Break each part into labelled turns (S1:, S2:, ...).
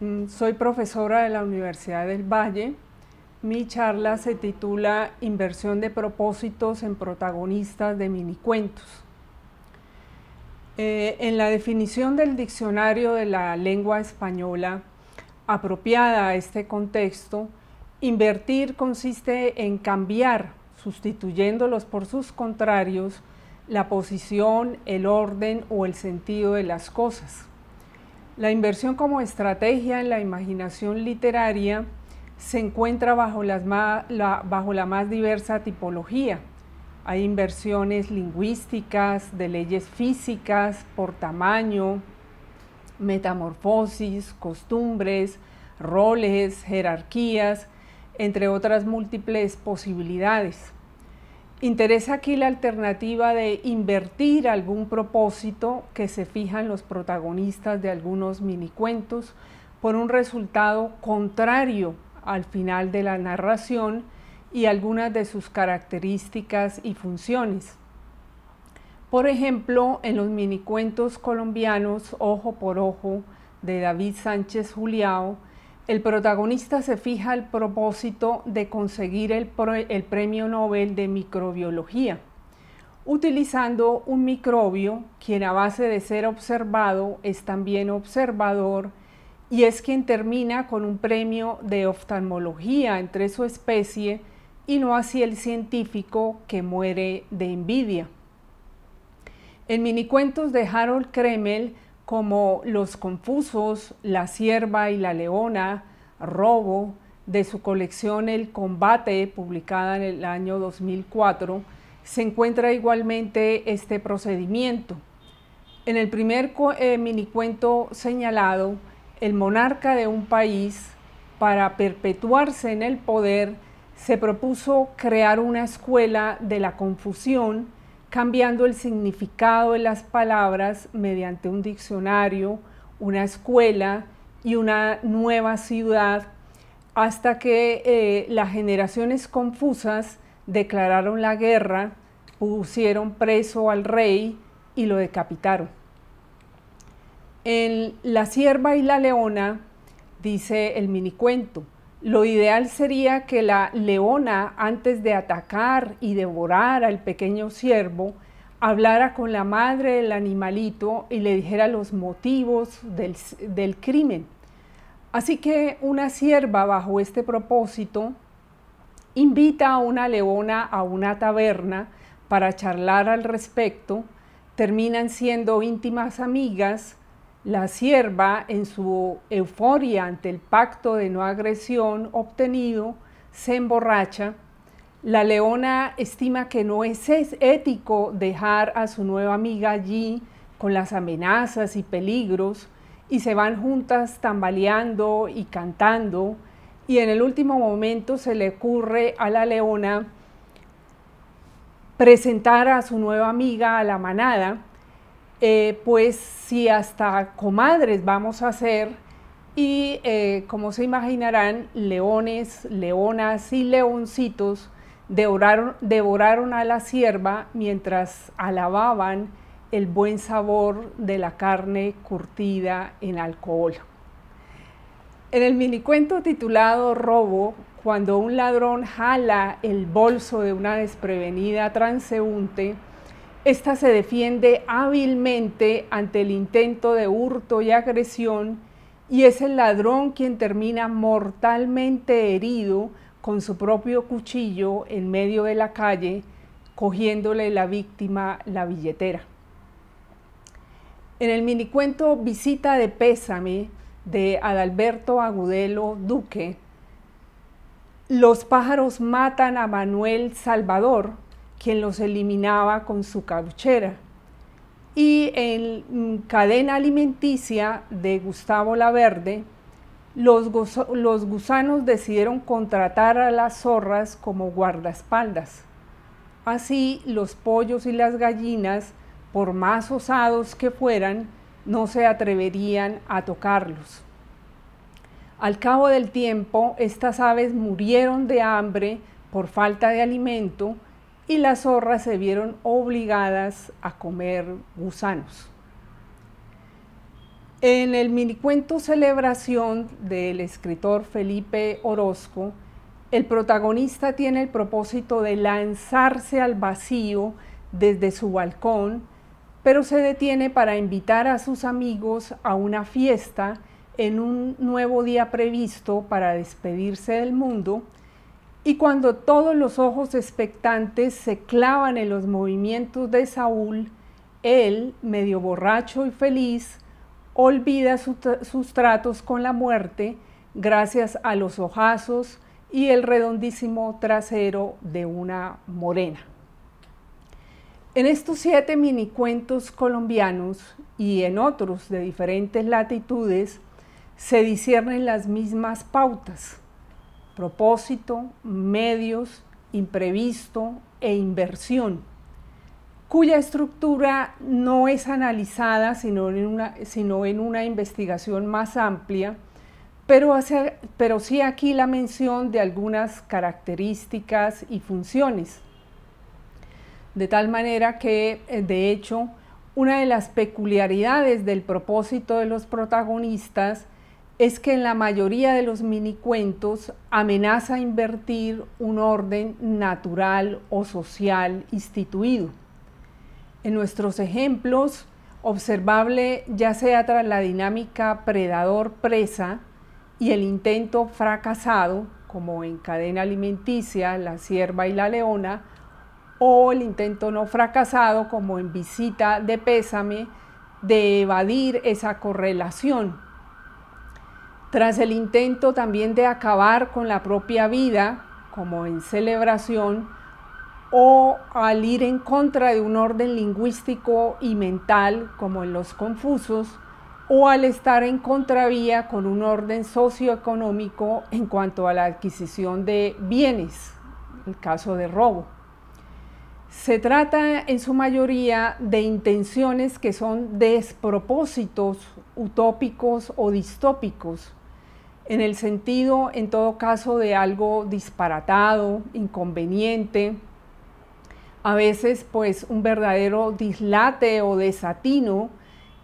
S1: Mm, soy profesora de la Universidad del Valle. Mi charla se titula Inversión de propósitos en protagonistas de minicuentos. cuentos". Eh, en la definición del diccionario de la lengua española, apropiada a este contexto, invertir consiste en cambiar, sustituyéndolos por sus contrarios, la posición, el orden o el sentido de las cosas. La inversión como estrategia en la imaginación literaria se encuentra bajo, la más diversa tipología. Hay inversiones lingüísticas, de leyes físicas, por tamaño, metamorfosis, costumbres, roles, jerarquías, entre otras múltiples posibilidades. Interesa aquí la alternativa de invertir algún propósito que se fijan los protagonistas de algunos minicuentos por un resultado contrario al final de la narración y algunas de sus características y funciones. Por ejemplo, en los minicuentos colombianos Ojo por Ojo de David Sánchez Juliao, el protagonista se fija el propósito de conseguir el, premio Nobel de microbiología, utilizando un microbio quien a base de ser observado es también observador y es quien termina con un premio de oftalmología entre su especie y no así el científico que muere de envidia. En minicuentos de Harold Kremel como Los Confusos, La Sierva y la Leona, Robo, de su colección El Combate, publicada en el año 2004, se encuentra igualmente este procedimiento. En el primer mini eh, minicuento señalado, el monarca de un país, para perpetuarse en el poder, se propuso crear una escuela de la confusión cambiando el significado de las palabras mediante un diccionario, una escuela y una nueva ciudad, hasta que eh, las generaciones confusas declararon la guerra, pusieron preso al rey y lo decapitaron. En La sierva y la leona dice el minicuento, lo ideal sería que la leona, antes de atacar y devorar al pequeño ciervo, hablara con la madre del animalito y le dijera los motivos del, del crimen. Así que una sierva bajo este propósito invita a una leona a una taberna para charlar al respecto, terminan siendo íntimas amigas la sierva, en su euforia ante el pacto de no agresión obtenido, se emborracha. La leona estima que no es ético dejar a su nueva amiga allí con las amenazas y peligros y se van juntas tambaleando y cantando y en el último momento se le ocurre a la leona presentar a su nueva amiga a la manada eh, pues si hasta comadres vamos a hacer y eh, como se imaginarán, leones, leonas y leoncitos devoraron, devoraron a la sierva mientras alababan el buen sabor de la carne curtida en alcohol. En el minicuento titulado Robo, cuando un ladrón jala el bolso de una desprevenida transeúnte, esta se defiende hábilmente ante el intento de hurto y agresión y es el ladrón quien termina mortalmente herido con su propio cuchillo en medio de la calle, cogiéndole la víctima la billetera. En el minicuento Visita de Pésame de Adalberto Agudelo Duque, los pájaros matan a Manuel Salvador, quien los eliminaba con su caduchera. Y en cadena alimenticia de Gustavo la Verde, los gusanos decidieron contratar a las zorras como guardaespaldas. Así los pollos y las gallinas, por más osados que fueran, no se atreverían a tocarlos. Al cabo del tiempo, estas aves murieron de hambre por falta de alimento y las zorras se vieron obligadas a comer gusanos. En el minicuento Celebración del escritor Felipe Orozco, el protagonista tiene el propósito de lanzarse al vacío desde su balcón, pero se detiene para invitar a sus amigos a una fiesta en un nuevo día previsto para despedirse del mundo y cuando todos los ojos expectantes se clavan en los movimientos de Saúl, él, medio borracho y feliz, olvida sus tratos con la muerte gracias a los ojazos y el redondísimo trasero de una morena. En estos siete minicuentos colombianos y en otros de diferentes latitudes se disciernen las mismas pautas propósito, medios, imprevisto e inversión, cuya estructura no es analizada sino en una, sino en una investigación más amplia, pero, hace, pero sí aquí la mención de algunas características y funciones. De tal manera que, eh, de hecho, una de las peculiaridades del propósito de los protagonistas es que en la mayoría de los cuentos amenaza invertir un orden natural o social instituido. En nuestros ejemplos, observable ya sea tras la dinámica predador-presa y el intento fracasado, como en cadena alimenticia, la Sierva y la leona, o el intento no fracasado, como en visita de pésame, de evadir esa correlación tras el intento también de acabar con la propia vida, como en celebración, o al ir en contra de un orden lingüístico y mental, como en los confusos, o al estar en contravía con un orden socioeconómico en cuanto a la adquisición de bienes, el caso de robo. Se trata en su mayoría de intenciones que son despropósitos utópicos o distópicos, en el sentido, en todo caso, de algo disparatado, inconveniente, a veces pues un verdadero dislate o desatino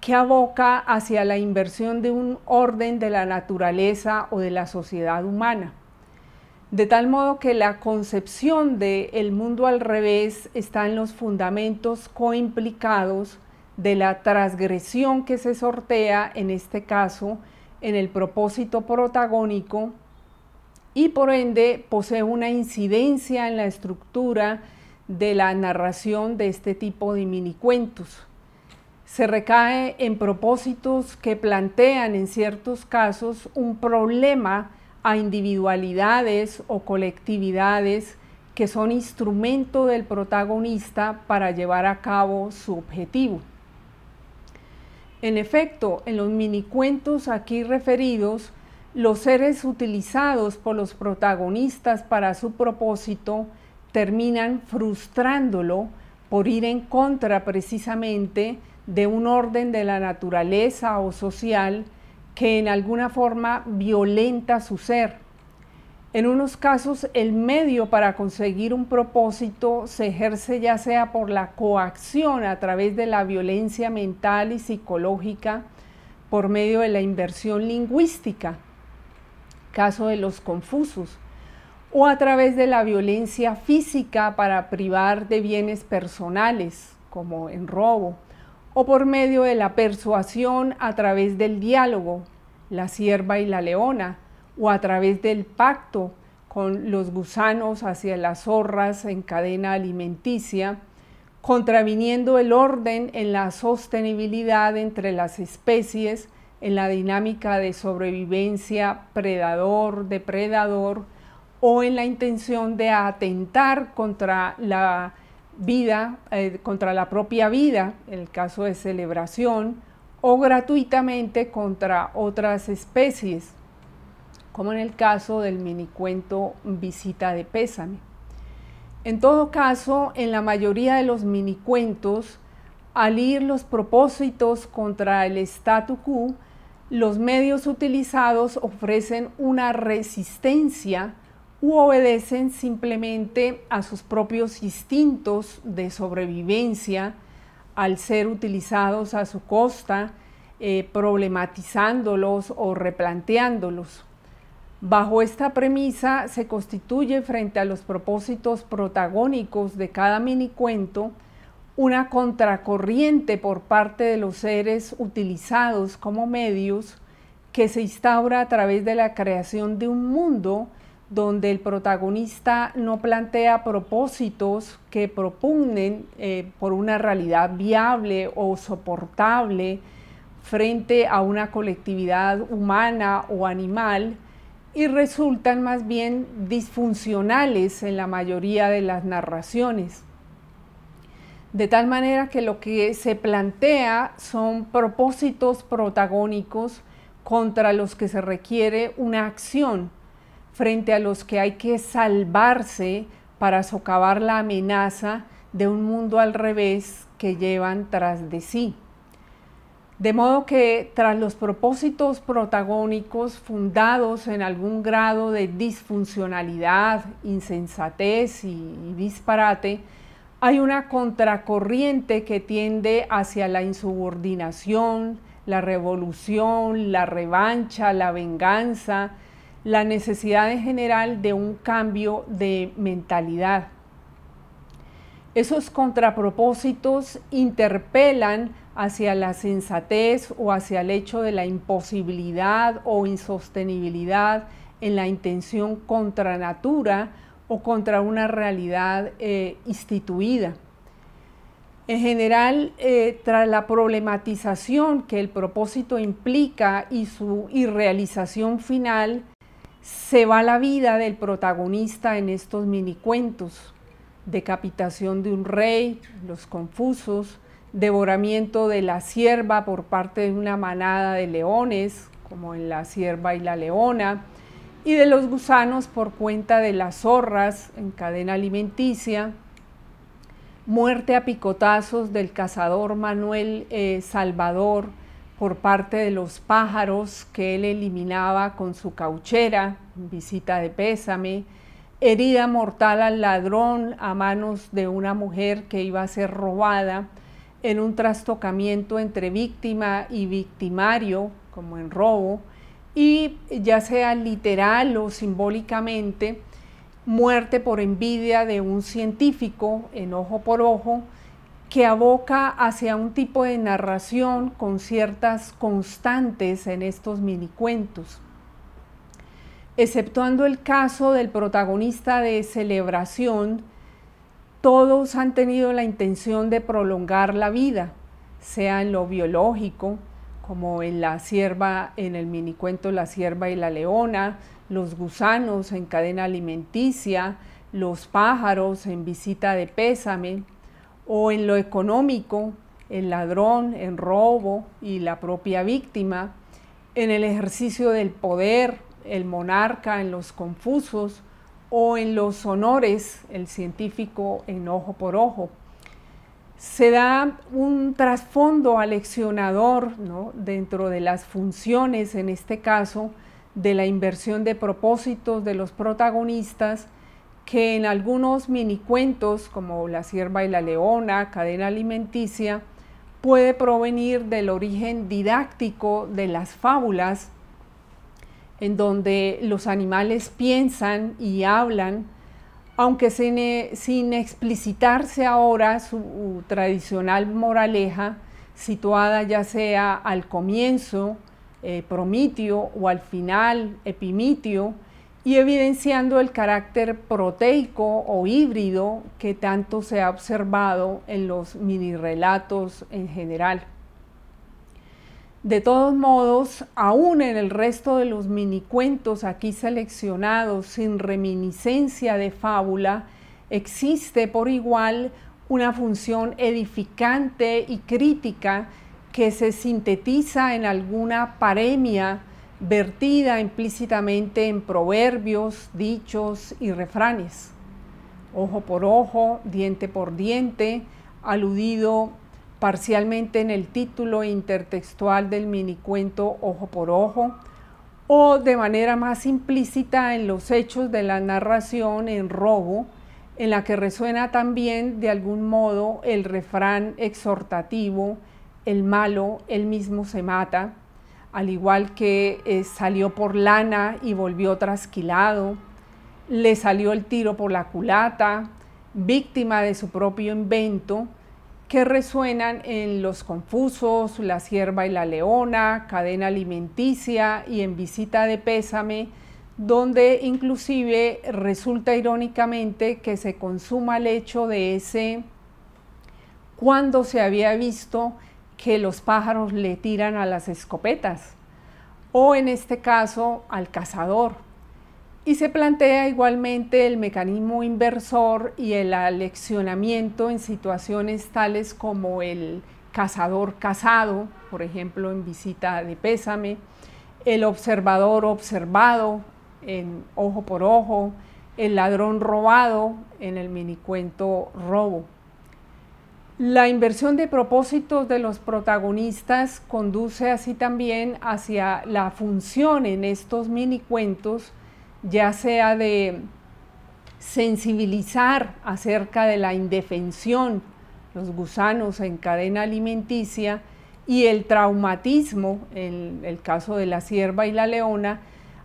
S1: que aboca hacia la inversión de un orden de la naturaleza o de la sociedad humana. De tal modo que la concepción de el mundo al revés está en los fundamentos coimplicados de la transgresión que se sortea, en este caso, en el propósito protagónico y por ende posee una incidencia en la estructura de la narración de este tipo de minicuentos. Se recae en propósitos que plantean en ciertos casos un problema a individualidades o colectividades que son instrumento del protagonista para llevar a cabo su objetivo. En efecto, en los minicuentos aquí referidos, los seres utilizados por los protagonistas para su propósito terminan frustrándolo por ir en contra precisamente de un orden de la naturaleza o social que en alguna forma violenta su ser en unos casos, el medio para conseguir un propósito se ejerce ya sea por la coacción a través de la violencia mental y psicológica, por medio de la inversión lingüística, caso de los confusos, o a través de la violencia física para privar de bienes personales, como en robo, o por medio de la persuasión a través del diálogo, la sierva y la leona, o a través del pacto con los gusanos hacia las zorras en cadena alimenticia, contraviniendo el orden en la sostenibilidad entre las especies, en la dinámica de sobrevivencia predador-depredador o en la intención de atentar contra la vida, eh, contra la propia vida, en el caso de celebración, o gratuitamente contra otras especies, como en el caso del minicuento Visita de Pésame. En todo caso, en la mayoría de los minicuentos, al ir los propósitos contra el statu quo, los medios utilizados ofrecen una resistencia u obedecen simplemente a sus propios instintos de sobrevivencia al ser utilizados a su costa, eh, problematizándolos o replanteándolos. Bajo esta premisa se constituye frente a los propósitos protagónicos de cada mini cuento una contracorriente por parte de los seres utilizados como medios que se instaura a través de la creación de un mundo donde el protagonista no plantea propósitos que propugnen eh, por una realidad viable o soportable frente a una colectividad humana o animal, y resultan más bien disfuncionales en la mayoría de las narraciones. De tal manera que lo que se plantea son propósitos protagónicos contra los que se requiere una acción, frente a los que hay que salvarse para socavar la amenaza de un mundo al revés que llevan tras de sí. De modo que tras los propósitos protagónicos fundados en algún grado de disfuncionalidad, insensatez y, disparate, hay una contracorriente que tiende hacia la insubordinación, la revolución, la revancha, la venganza, la necesidad en general de un cambio de mentalidad. Esos contrapropósitos interpelan hacia la sensatez o hacia el hecho de la imposibilidad o insostenibilidad en la intención contra natura o contra una realidad eh, instituida. En general, eh, tras la problematización que el propósito implica y su irrealización final, se va la vida del protagonista en estos minicuentos. Decapitación de un rey, los confusos, devoramiento de la cierva por parte de una manada de leones, como en la cierva y la leona, y de los gusanos por cuenta de las zorras en cadena alimenticia, muerte a picotazos del cazador Manuel eh, Salvador por parte de los pájaros que él eliminaba con su cauchera, visita de pésame, herida mortal al ladrón a manos de una mujer que iba a ser robada, en un trastocamiento entre víctima y victimario, como en robo, y ya sea literal o simbólicamente, muerte por envidia de un científico, en ojo por ojo, que aboca hacia un tipo de narración con ciertas constantes en estos minicuentos. Exceptuando el caso del protagonista de Celebración, todos han tenido la intención de prolongar la vida, sea en lo biológico, como en la sierva, en el minicuento La sierva y la leona, los gusanos en cadena alimenticia, los pájaros en visita de pésame, o en lo económico, el ladrón en robo y la propia víctima, en el ejercicio del poder, el monarca en los confusos, o en los honores, el científico en ojo por ojo. Se da un trasfondo aleccionador dentro de las funciones, en este caso, de la inversión de propósitos de los protagonistas, que en algunos minicuentos, como La Sierva y la Leona, Cadena Alimenticia, puede provenir del origen didáctico de las fábulas en donde los animales piensan y hablan, aunque sin, eh, explicitarse ahora su tradicional moraleja, situada ya sea al comienzo, eh, promitio, o al final, epimitio, y evidenciando el carácter proteico o híbrido que tanto se ha observado en los minirelatos en general. De todos modos, aún en el resto de los mini cuentos aquí seleccionados sin reminiscencia de fábula, existe por igual una función edificante y crítica que se sintetiza en alguna paremia vertida implícitamente en proverbios, dichos y refranes. Ojo por ojo, diente por diente, aludido parcialmente en el título intertextual del minicuento Ojo por Ojo, o de manera más implícita en los hechos de la narración en robo, en la que resuena también de algún modo el refrán exhortativo, el malo, él mismo se mata, al igual que eh, salió por lana y volvió trasquilado, le salió el tiro por la culata, víctima de su propio invento, que resuenan en Los Confusos, La Sierva y la Leona, Cadena Alimenticia y en Visita de Pésame, donde inclusive resulta irónicamente que se consuma el hecho de ese cuando se había visto que los pájaros le tiran a las escopetas o en este caso al cazador y se plantea igualmente el mecanismo inversor y el aleccionamiento en situaciones tales como el cazador cazado por ejemplo, en visita de pésame, el observador observado en ojo por ojo, el ladrón robado en el minicuento robo. La inversión de propósitos de los protagonistas conduce así también hacia la función en estos minicuentos ya sea de sensibilizar acerca de la indefensión, los gusanos en cadena alimenticia y el traumatismo, en el caso de la sierva y la leona,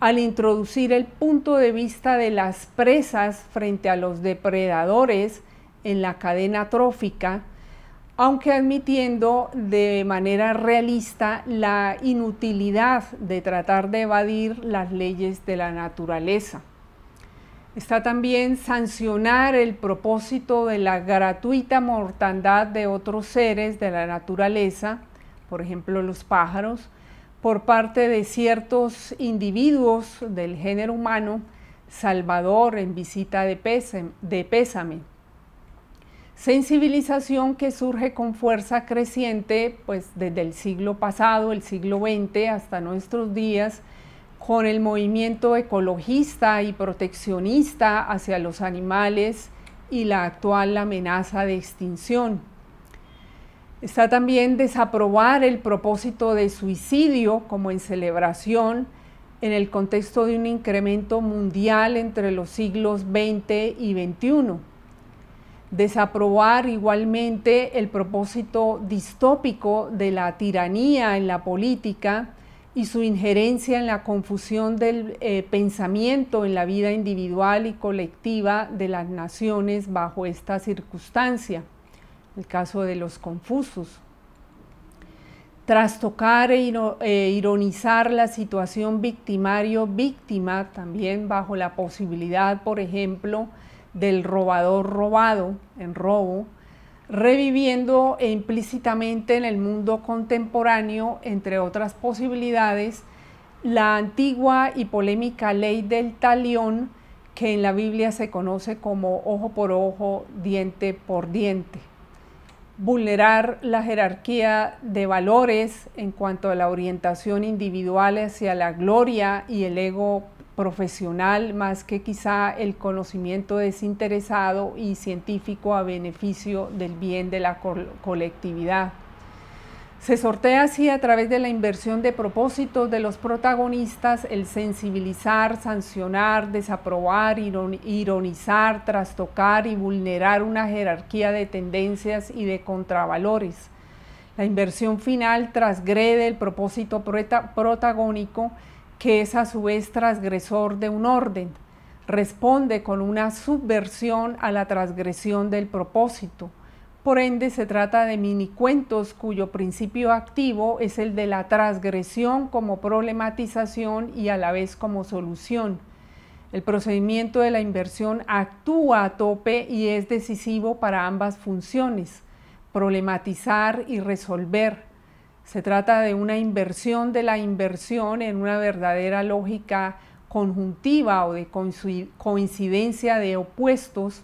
S1: al introducir el punto de vista de las presas frente a los depredadores en la cadena trófica, aunque admitiendo de manera realista la inutilidad de tratar de evadir las leyes de la naturaleza. Está también sancionar el propósito de la gratuita mortandad de otros seres de la naturaleza, por ejemplo los pájaros, por parte de ciertos individuos del género humano, Salvador en visita de pésame. Sensibilización que surge con fuerza creciente pues desde el siglo pasado, el siglo XX hasta nuestros días, con el movimiento ecologista y proteccionista hacia los animales y la actual amenaza de extinción. Está también desaprobar el propósito de suicidio como en celebración en el contexto de un incremento mundial entre los siglos XX y XXI desaprobar igualmente el propósito distópico de la tiranía en la política y su injerencia en la confusión del eh, pensamiento en la vida individual y colectiva de las naciones bajo esta circunstancia, el caso de los confusos. Trastocar e, e ironizar la situación victimario-víctima, también bajo la posibilidad, por ejemplo, del robador robado en robo, reviviendo e implícitamente en el mundo contemporáneo, entre otras posibilidades, la antigua y polémica ley del talión que en la Biblia se conoce como ojo por ojo, diente por diente. Vulnerar la jerarquía de valores en cuanto a la orientación individual hacia la gloria y el ego profesional más que quizá el conocimiento desinteresado y científico a beneficio del bien de la colectividad. Se sortea así a través de la inversión de propósitos de los protagonistas el sensibilizar, sancionar, desaprobar, ironizar, trastocar y vulnerar una jerarquía de tendencias y de contravalores. La inversión final transgrede el propósito protagónico que es a su vez transgresor de un orden. Responde con una subversión a la transgresión del propósito. Por ende, se trata de minicuentos cuyo principio activo es el de la transgresión como problematización y a la vez como solución. El procedimiento de la inversión actúa a tope y es decisivo para ambas funciones, problematizar y resolver. Se trata de una inversión de la inversión en una verdadera lógica conjuntiva o de coincidencia de opuestos